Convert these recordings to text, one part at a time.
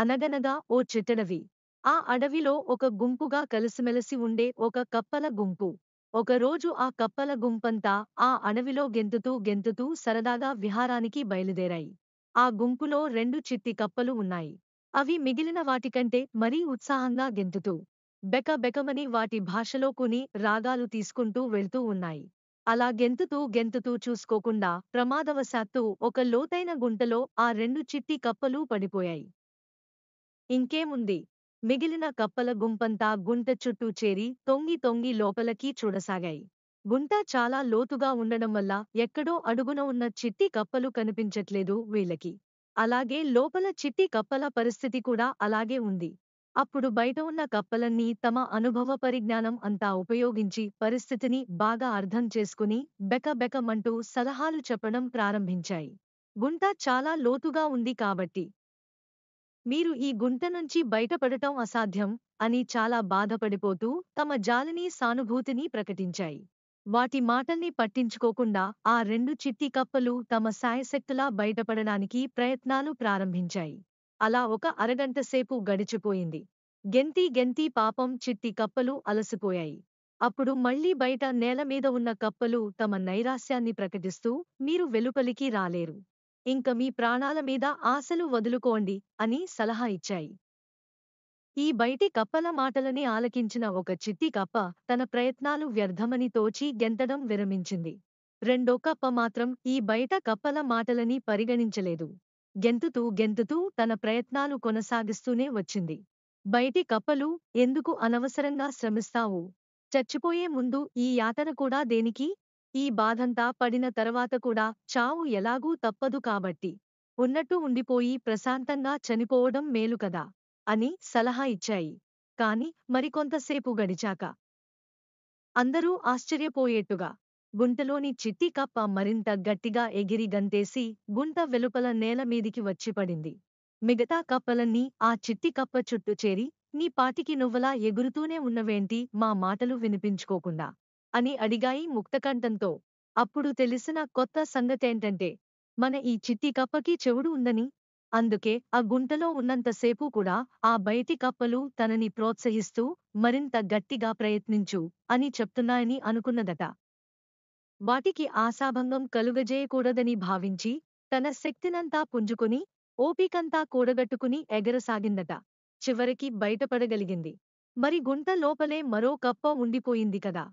అనగనగా ఓ చిట్టడవి ఆ అడవిలో ఒక గుంపుగా కలిసిమెలిసి ఉండే ఒక కప్పల గుంపు ఒకరోజు ఆ కప్పల గుంపంతా ఆ అడవిలో గెంతుతూ గెంతుతూ సరదాగా విహారానికి బయలుదేరాయి ఆ గుంపులో రెండు చిత్తి కప్పలు ఉన్నాయి అవి మిగిలిన వాటికంటే మరీ ఉత్సాహంగా గెంతుతూ బెక బెకమని వాటి భాషలో కొని రాగాలు తీసుకుంటూ వెళ్తూ ఉన్నాయి అలా గెంతుతూ గెంతుతూ చూసుకోకుండా ప్రమాదవశాత్తు ఒక లోతైన గుంటలో ఆ రెండు చిట్టి కప్పలు పడిపోయాయి ఇంకేముంది మిగిలిన కప్పల గుంపంతా గుంట చుట్టూ చేరి తొంగి తొంగి లోపలకి చూడసాగాయి గుంట చాలా లోతుగా ఉండడం వల్ల ఎక్కడో అడుగున ఉన్న చిట్టి కప్పలు కనిపించట్లేదు వీళ్ళకి అలాగే లోపల చిట్టి కప్పల పరిస్థితి కూడా అలాగే ఉంది అప్పుడు బయట ఉన్న కప్పలన్నీ తమ అనుభవ పరిజ్ఞానం అంతా ఉపయోగించి పరిస్థితిని బాగా అర్థం చేసుకుని బెకబెకమంటూ సలహాలు చెప్పడం ప్రారంభించాయి గుంట చాలా లోతుగా ఉంది కాబట్టి మీరు ఈ గుంట నుంచి బయటపడటం అసాధ్యం అని చాలా బాధపడిపోతూ తమ జాలిని సానుభూతిని ప్రకటించాయి వాటి మాటల్ని పట్టించుకోకుండా ఆ రెండు చిట్టి కప్పలు తమ సాయశక్తులా బయటపడడానికి ప్రయత్నాలు ప్రారంభించాయి అలా ఒక అరగంట సేపు గడిచిపోయింది గెంతీ గెంతీ పాపం చిట్టి కప్పలు అలసిపోయాయి అప్పుడు మళ్లీ బయట నేల మీద ఉన్న కప్పలు తమ నైరాస్యాన్ని ప్రకటిస్తూ మీరు వెలుపలికి రాలేరు ఇంక మీ ప్రాణాల మీద ఆశలు వదులుకోండి అని సలహా ఇచ్చాయి ఈ బయటి కప్పల మాటలని ఆలకించిన ఒక చిట్టి కప్ప తన ప్రయత్నాలు వ్యర్థమని తోచి గెంతడం విరమించింది రెండో కప్ప మాత్రం ఈ బయట కప్పల మాటలని పరిగణించలేదు గెంతుతూ గెంతుతూ తన ప్రయత్నాలు కొనసాగిస్తూనే వచ్చింది బయటి కప్పలు ఎందుకు అనవసరంగా శ్రమిస్తావు చచ్చిపోయే ముందు ఈ యాతన కూడా దేనికి ఈ బాధంతా పడిన తర్వాత కూడా చావు ఎలాగూ తప్పదు కాబట్టి ఉన్నట్టు ఉండిపోయి ప్రశాంతంగా చనిపోవడం మేలు కదా అని సలహా ఇచ్చాయి కాని మరికొంతసేపు గడిచాక అందరూ ఆశ్చర్యపోయేట్టుగా గుంటలోని చిట్టి కప్ప మరింత గట్టిగా ఎగిరి గంతేసి గుంట వెలుపల నేల మీదికి వచ్చిపడింది మిగతా కప్పలన్నీ ఆ చిట్టి కప్ప చుట్టూ చేరి నీ పాటికి నువ్వలా ఎగురుతూనే ఉన్నవేంటి మా మాటలు వినిపించుకోకుండా అని అడిగాయి ముక్తకంఠంతో అప్పుడు తెలిసిన కొత్త సంగతేంటంటే మన ఈ చిట్టి కప్పకి చెవుడు ఉందని అందుకే ఆ గుంటలో ఉన్నంతసేపు కూడా ఆ బయటి కప్పలు తనని ప్రోత్సహిస్తూ మరింత గట్టిగా ప్రయత్నించు అని చెప్తున్నాయని అనుకున్నదట వాటికి ఆశాభంగం కలుగజేయకూడదని భావించి తన శక్తినంతా పుంజుకుని ఓపికంతా కూడగట్టుకుని ఎగరసాగిందట చివరికి బయటపడగలిగింది మరి గుంట లోపలే మరో కప్ప ఉండిపోయింది కదా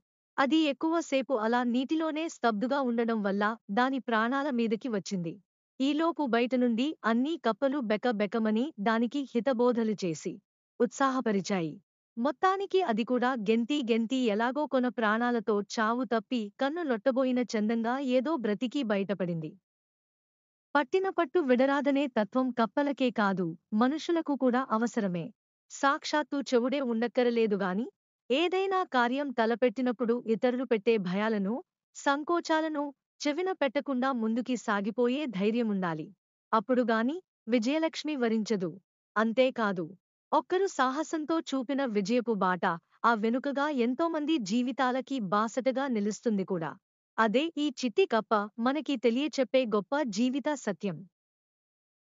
అది ఎక్కువసేపు అలా నీటిలోనే స్తబ్దుగా ఉండడం వల్ల దాని ప్రాణాల మీదకి వచ్చింది ఈలోపు బయట నుండి అన్నీ కప్పలు బెక బెకమని దానికి హితబోధలు చేసి ఉత్సాహపరిచాయి మొత్తానికి అది కూడా గెంతి గెంతి ఎలాగో కొన ప్రాణాలతో చావు తప్పి కన్ను లొట్టబోయిన చందంగా ఏదో బ్రతికి బయటపడింది పట్టిన పట్టు విడరాదనే తత్వం కప్పలకే కాదు మనుషులకు కూడా అవసరమే సాక్షాత్తు చెవుడే ఉండక్కరలేదుగాని ఏదైనా కార్యం తలపెట్టినప్పుడు ఇతరులు పెట్టే భయాలను సంకోచాలను చెవిన పెట్టకుండా ముందుకి సాగిపోయే ధైర్యముండాలి అప్పుడుగాని విజయలక్ష్మి వరించదు అంతేకాదు ఒక్కరు సాహసంతో చూపిన విజయపు బాట ఆ వెనుకగా ఎంతోమంది జీవితాలకి బాసటగా నిలుస్తుంది కూడా అదే ఈ చిట్టి కప్ప మనకి తెలియచెప్పే గొప్ప జీవిత సత్యం